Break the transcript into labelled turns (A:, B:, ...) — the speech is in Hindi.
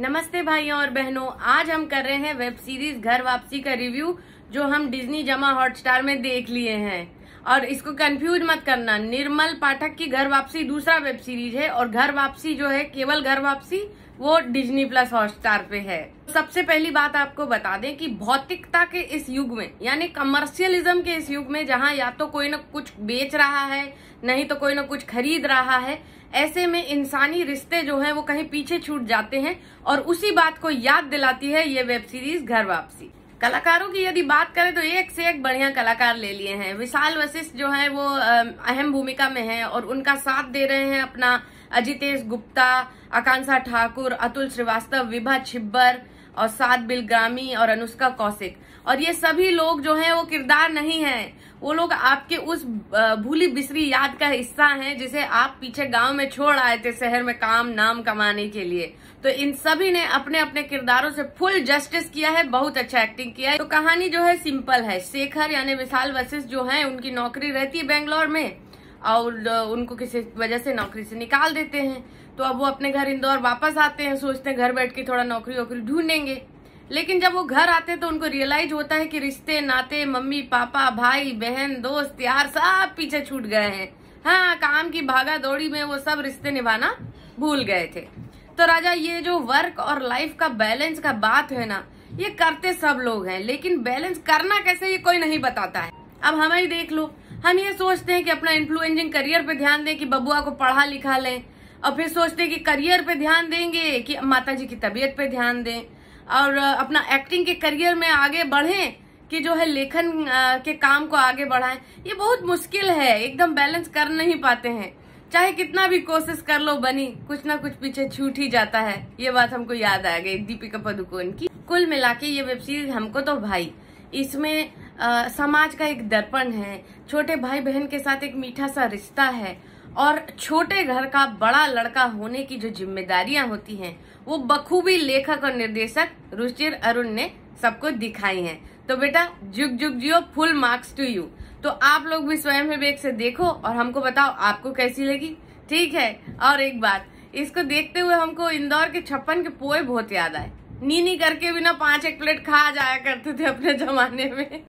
A: नमस्ते भाइयों और बहनों आज हम कर रहे हैं वेब सीरीज घर वापसी का रिव्यू जो हम डिज्नी जमा हॉटस्टार में देख लिए हैं और इसको कंफ्यूज मत करना निर्मल पाठक की घर वापसी दूसरा वेब सीरीज है और घर वापसी जो है केवल घर वापसी वो डिज्नी प्लस हॉटस्टार पे है सबसे पहली बात आपको बता दें कि भौतिकता के इस युग में यानी कमर्शियलिज्म के इस युग में जहाँ या तो कोई ना कुछ बेच रहा है नहीं तो कोई ना कुछ खरीद रहा है ऐसे में इंसानी रिश्ते जो हैं वो कहीं पीछे छूट जाते हैं और उसी बात को याद दिलाती है ये वेब सीरीज घर वापसी कलाकारों की यदि बात करें तो एक से एक बढ़िया कलाकार ले लिए हैं विशाल वशिष्ठ जो है वो अहम भूमिका में है और उनका साथ दे रहे हैं अपना अजितेश गुप्ता आकांक्षा ठाकुर अतुल श्रीवास्तव विभा छिब्बर और सात बिलग्रामी और अनुष्का कौशिक और ये सभी लोग जो हैं वो किरदार नहीं हैं वो लोग आपके उस भूली बिसरी याद का हिस्सा हैं जिसे आप पीछे गांव में छोड़ आए थे शहर में काम नाम कमाने के लिए तो इन सभी ने अपने अपने किरदारों से फुल जस्टिस किया है बहुत अच्छा एक्टिंग किया है तो कहानी जो है सिंपल है शेखर यानी विशाल वशिष्ठ जो है उनकी नौकरी रहती है बेंगलोर में और उनको किसी वजह से नौकरी से निकाल देते हैं तो अब वो अपने घर इंदौर वापस आते हैं सोचते हैं घर बैठ के थोड़ा नौकरी वोकरी ढूंढेंगे लेकिन जब वो घर आते हैं तो उनको रियलाइज होता है कि रिश्ते नाते मम्मी पापा भाई बहन दोस्त यार सब पीछे छूट गए हैं हाँ काम की भागा दौड़ी में वो सब रिश्ते निभाना भूल गए थे तो राजा ये जो वर्क और लाइफ का बैलेंस का बात है ना ये करते सब लोग हैं लेकिन बैलेंस करना कैसे ये कोई नहीं बताता है अब हमें ही देख लो हम ये सोचते हैं कि अपना इन्फ्लुएंजिंग करियर पे ध्यान दें कि बबुआ को पढ़ा लिखा लें और फिर सोचते कि करियर पे ध्यान देंगे कि माता जी की तबीयत पे ध्यान दें और अपना एक्टिंग के करियर में आगे बढ़ें कि जो है लेखन के काम को आगे बढ़ाएं ये बहुत मुश्किल है एकदम बैलेंस कर नहीं पाते हैं चाहे कितना भी कोशिश कर लो बनी कुछ ना कुछ पीछे छूट ही जाता है ये बात हमको याद आ गई दीपिका पदुकोण की कुल मिला के ये वेब सीरीज हमको तो भाई इसमें आ, समाज का एक दर्पण है छोटे भाई बहन के साथ एक मीठा सा रिश्ता है और छोटे घर का बड़ा लड़का होने की जो जिम्मेदारियां होती हैं वो बखूबी लेखक और निर्देशक रुचिर अरुण ने सबको दिखाई हैं तो बेटा जुग जुग जियो फुल मार्क्स टू यू तो आप लोग भी स्वयं विवेक से देखो और हमको बताओ आपको कैसी लगी ठीक है और एक बात इसको देखते हुए हमको इंदौर के छप्पन के पोए बहुत याद आए नीनी करके भी ना पांच एक प्लेट खा जाया करते थे अपने जमाने में